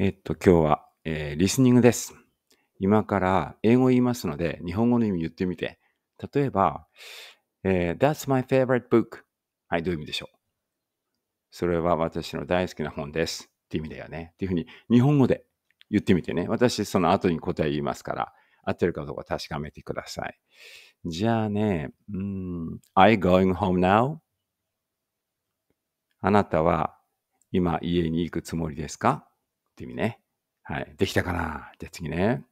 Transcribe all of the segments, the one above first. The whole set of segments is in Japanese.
えっと、今日は、えー、リスニングです。今から英語を言いますので、日本語の意味言ってみて。例えば、えー、That's my favorite book. はい、どういう意味でしょうそれは私の大好きな本です。って意味だよね。っていうふうに、日本語で言ってみてね。私、その後に答え言いますから、合ってるかどうか確かめてください。じゃあね、うん、I going home now? あなたは今家に行くつもりですかって意味ね。はい。できたかなじゃ次ね。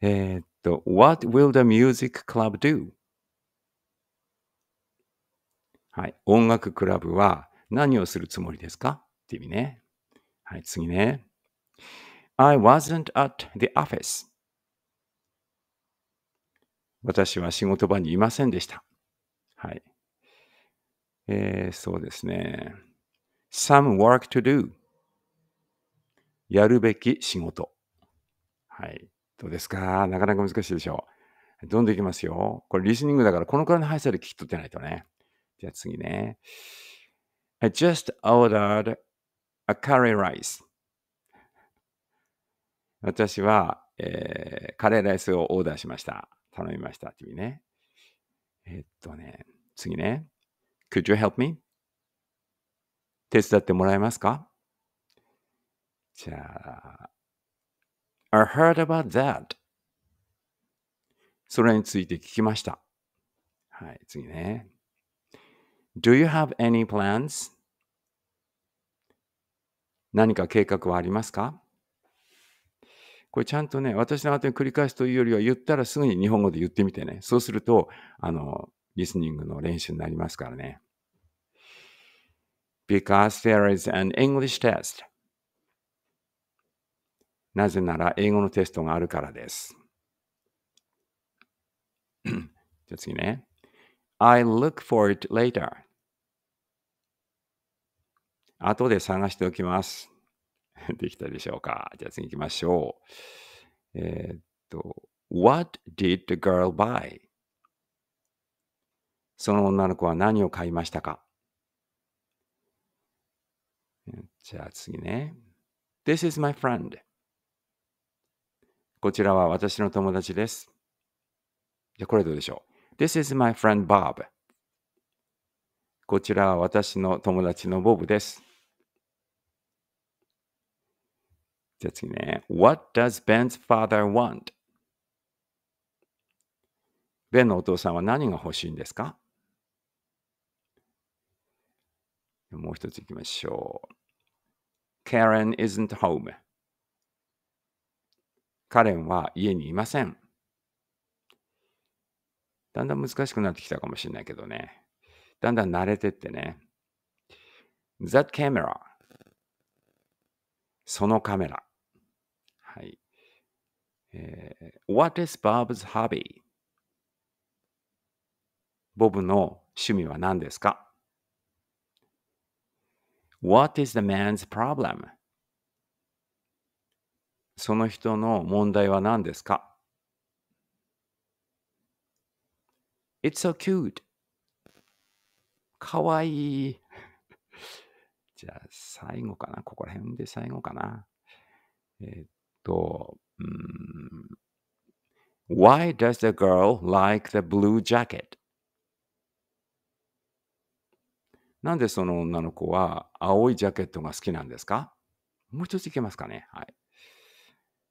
えー、っと、What will the music club do? はい。音楽クラブは何をするつもりですかって意味ね。はい。次ね。I wasn't at the office. 私は仕事場にいませんでした。はい。えー、そうですね。Some work to do. やるべき仕事。はい。どうですかなかなか難しいでしょう。どんどんいきますよ。これリスニングだから、このくらいの速さで聞き取ってないとね。じゃあ次ね。I just ordered a curry rice. 私は、えー、カレーライスをオーダーしました。頼みました。君ね。えー、っとね、次ね。Could you help me? 手伝ってもらえますかじゃあ、I heard about that. それについて聞きました。はい、次ね。Do you have any plans? 何か計画はありますかこれちゃんとね、私の後に繰り返すというよりは言ったらすぐに日本語で言ってみてね。そうすると、あの、リスニングの練習になりますからね。Because there is an English test. なぜなら英語のテストがあるからです。じゃあ次ね。I look for it later. 後で探しておきます。できたでしょうかじゃあ次行きましょう。えー、っと、What did the girl buy? その女の子は何を買いましたかじゃあ次ね。This is my friend. こちらは私の友達です。じゃこれどうでしょう ?This is my friend Bob. こちらは私の友達のボブです。じゃあ次ね。What does Ben's father want? ベンのお父さんは何が欲しいんですかもう一ついきましょう。Karen isn't home. カレンは家にいません。だんだん難しくなってきたかもしれないけどね。だんだん慣れてってね。That camera そのカメラ。はい。えー、What is Bob's hobby? ボブの趣味は何ですか ?What is the man's problem? その人の問題は何ですか ?It's so cute. かわいい。じゃあ最後かな。ここら辺で最後かな。えー、っと、うん。Why does the girl like the blue jacket? なんでその女の子は青いジャケットが好きなんですかもう一ついけますかね。はい。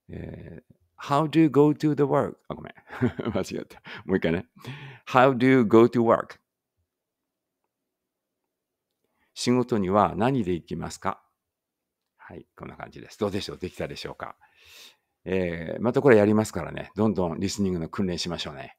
え How do you go to the work? あ、ごめん。間違った。もう一回ね。How do you go to work? 仕事には何で行きますかはい、こんな感じです。どうでしょうできたでしょうか、えー、またこれやりますからね。どんどんリスニングの訓練しましょうね。